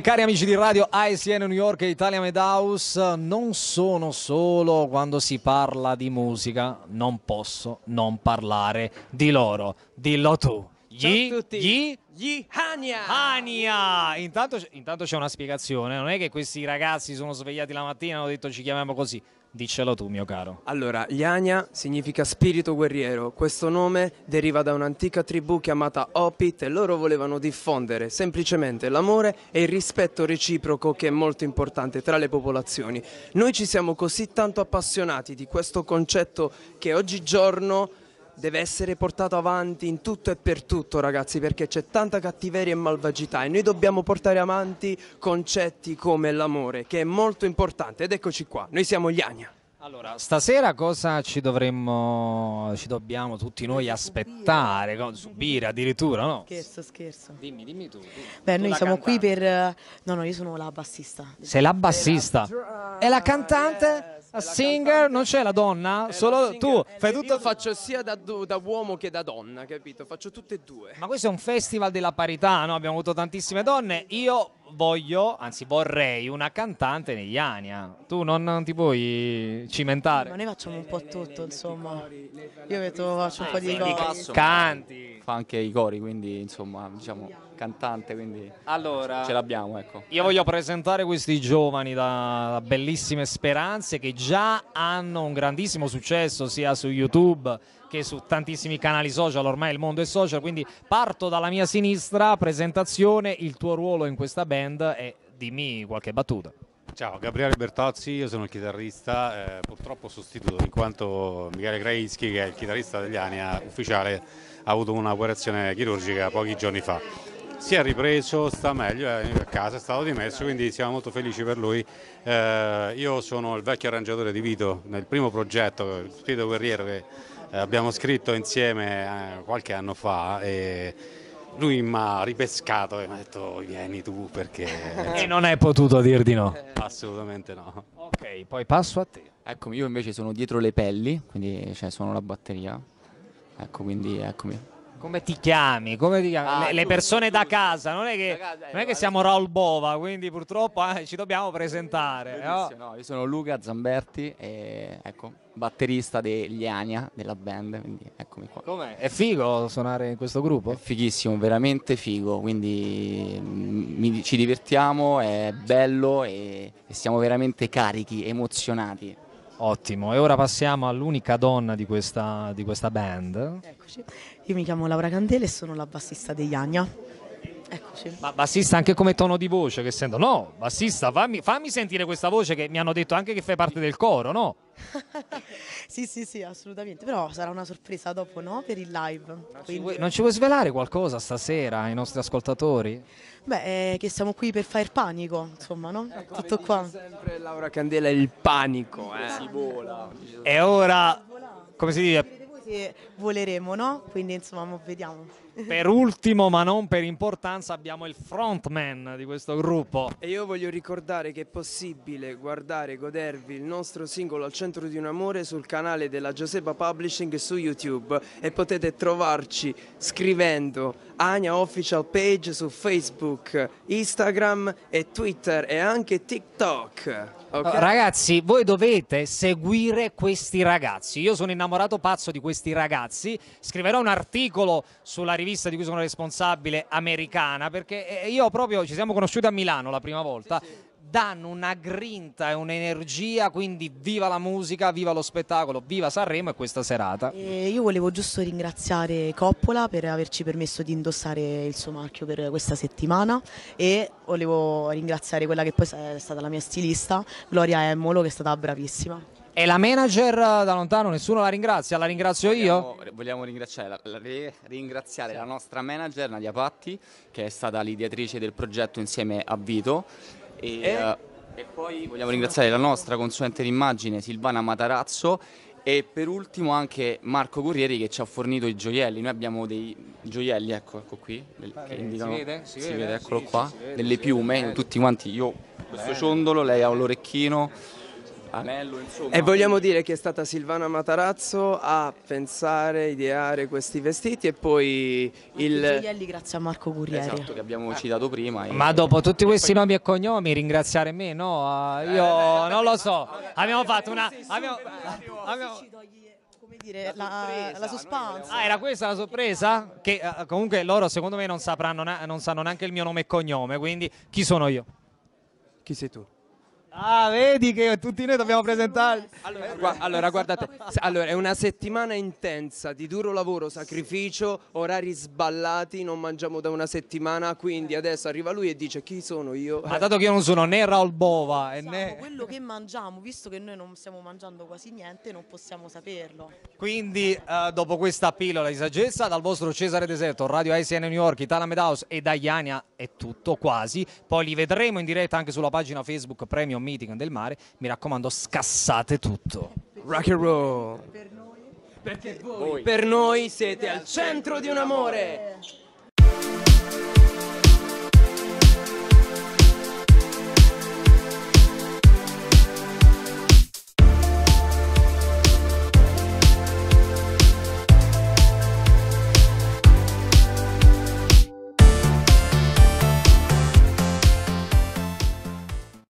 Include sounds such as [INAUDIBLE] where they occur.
cari amici di radio ICN New York e Italia Madhouse, non sono solo quando si parla di musica, non posso non parlare di loro. Dillo tu. Gli, Ciao a tutti. gli gli Hania. Hania. Intanto, intanto c'è una spiegazione, non è che questi ragazzi sono svegliati la mattina e hanno detto ci chiamiamo così. Diccelo tu, mio caro. Allora, Liania significa spirito guerriero. Questo nome deriva da un'antica tribù chiamata Opit e loro volevano diffondere semplicemente l'amore e il rispetto reciproco che è molto importante tra le popolazioni. Noi ci siamo così tanto appassionati di questo concetto che oggigiorno deve essere portato avanti in tutto e per tutto ragazzi perché c'è tanta cattiveria e malvagità e noi dobbiamo portare avanti concetti come l'amore che è molto importante ed eccoci qua, noi siamo gli Ania. Allora, stasera cosa ci dovremmo, ci dobbiamo tutti noi aspettare, subire, subire addirittura, no? Scherzo, scherzo. Dimmi, dimmi tu. tu Beh, tu noi siamo cantante. qui per... Eh, no, no, io sono la bassista. Sei la bassista. E la cantante? Eh, a singer non c'è la donna, eh, solo la tu. Fai tutto... faccio sia da, da, uomo che da donna, capito? Faccio tutte e due. Ma questo è un festival della parità, no? Abbiamo avuto tantissime donne. Io voglio, anzi vorrei, una cantante negli anni ah. Tu non, non ti puoi cimentare. Ma noi facciamo un po' tutto, insomma. Io metto, faccio un po' di eh, cose. Canti. Fa anche i cori, quindi insomma, diciamo cantante, quindi allora, ce l'abbiamo. Ecco. Io voglio presentare questi giovani da bellissime speranze che già hanno un grandissimo successo sia su YouTube che su tantissimi canali social, ormai il mondo è social, quindi parto dalla mia sinistra, presentazione, il tuo ruolo in questa band e dimmi qualche battuta. Ciao, Gabriele Bertozzi, io sono il chitarrista, eh, purtroppo sostituto in quanto Michele Grainski, che è il chitarrista degli anni ufficiale, ha avuto un'operazione chirurgica pochi giorni fa si è ripreso, sta meglio, è eh, a casa, è stato dimesso, quindi siamo molto felici per lui. Eh, io sono il vecchio arrangiatore di Vito nel primo progetto, il Vito Guerriero, che eh, abbiamo scritto insieme eh, qualche anno fa. E lui mi ha ripescato e mi ha detto vieni tu perché... [LAUGHS] e non hai potuto dir di no. Assolutamente no. Ok, poi passo a te. Eccomi, io invece sono dietro le pelli, quindi cioè, sono la batteria. Ecco, quindi eccomi. Come ti chiami? Come ti chiami? Ah, le, le, persone giusto, da casa, non è che, casa, eh, non è eh, che siamo Raul Bova, quindi purtroppo eh, ci dobbiamo presentare. No? Eh. no? io sono Luca Zamberti, e, ecco, batterista degli Ania, della band, quindi eccomi qua. Com'è? È figo suonare in questo gruppo? È fighissimo, veramente figo, quindi mm, mi, ci divertiamo, è bello e, e siamo veramente carichi, emozionati. Ottimo, e ora passiamo all'unica donna di questa, di questa band. Eccoci. Io mi chiamo Laura Candele e sono la bassista degli Agna. Eccoci. Ma bassista anche come tono di voce che sento? No, bassista, fammi, fammi sentire questa voce che mi hanno detto anche che fai parte del coro, no? [LAUGHS] sì, sì, sì, assolutamente. Però sarà una sorpresa dopo, no? Per il live. Non ci, vuoi, non ci vuoi svelare qualcosa stasera ai nostri ascoltatori? Beh, eh, che siamo qui per fare panico, insomma, no? Eh, Tutto qua. sempre Laura Candela, il panico, eh. Si vola. È ora, come si dice? se voleremo, no? Quindi insomma, vediamo. Per ultimo, ma non per importanza, abbiamo il frontman di questo gruppo. E io voglio ricordare che è possibile guardare e godervi il nostro singolo Al centro di un amore sul canale della Giuseppa Publishing su YouTube e potete trovarci scrivendo Ania Official Page su Facebook, Instagram e Twitter e anche TikTok. Okay. Ragazzi, voi dovete seguire questi ragazzi. Io sono innamorato pazzo di questi ragazzi. Scriverò un articolo sulla rivista di cui sono responsabile americana, perché eh, eh, io proprio ci siamo conosciuti a Milano la prima volta. Sì, sì. danno una grinta e un'energia, quindi viva la musica, viva lo spettacolo, viva Sanremo e questa serata. E io volevo giusto ringraziare Coppola per averci permesso di indossare il suo marchio per questa settimana e volevo ringraziare quella che poi è stata la mia stilista, Gloria Emmolo, che è stata bravissima. È la manager da lontano, nessuno la ringrazia, la ringrazio vogliamo, io. Vogliamo ringraziare la, la, ringraziare la nostra manager Nadia Patti, che è stata l'ideatrice del progetto insieme a Vito. E, e... Uh, e poi vogliamo ringraziare la nostra consulente d'immagine Silvana Matarazzo e per ultimo anche Marco Corrieri che ci ha fornito i gioielli. Noi abbiamo dei gioielli, ecco, ecco qui, del, ah, che eh, indicano, si vede? Si, si vede, vede eccolo sì, qua, si, delle piume, vede. tutti quanti. Io questo ciondolo, lei ha l'orecchino. Ah. Anello, insomma. E vogliamo dire che è stata Silvana Matarazzo a pensare, ideare questi vestiti e poi il... Gioielli grazie a Marco Guerrieri. Esatto, che abbiamo citato prima. E... Ma dopo tutti questi poi... nomi e cognomi ringraziare me, no? Ah, io eh, eh, eh non beh, lo eh, so. Beh, abbiamo beh, fatto una... Abbiamo... abbiamo... Come dire, la, la, la suspense. Ah, era questa la sorpresa? Che uh, comunque loro secondo me non sapranno, non sanno neanche il mio nome e cognome, quindi chi sono io? Chi sei tu? Ah, vedi che tutti noi dobbiamo presentarli. Allora, allora guardate, allora, è una settimana intensa di duro lavoro, sacrificio, orari sballati, non mangiamo da una settimana, quindi adesso arriva lui e dice chi sono io? Ma dato che io non sono né Raul Bova e né... quello che mangiamo, visto che noi non stiamo mangiando quasi niente, non possiamo saperlo. Quindi, eh, dopo questa pillola di saggezza, dal vostro Cesare Deserto, Radio ICN New York, Itala Medaus e Daiania è tutto quasi. Poi li vedremo in diretta anche sulla pagina Facebook Premium Meeting del Mare. Mi raccomando, scassate tutto. Rock and roll. Per noi, Perché voi, voi. per noi siete al centro di un amore.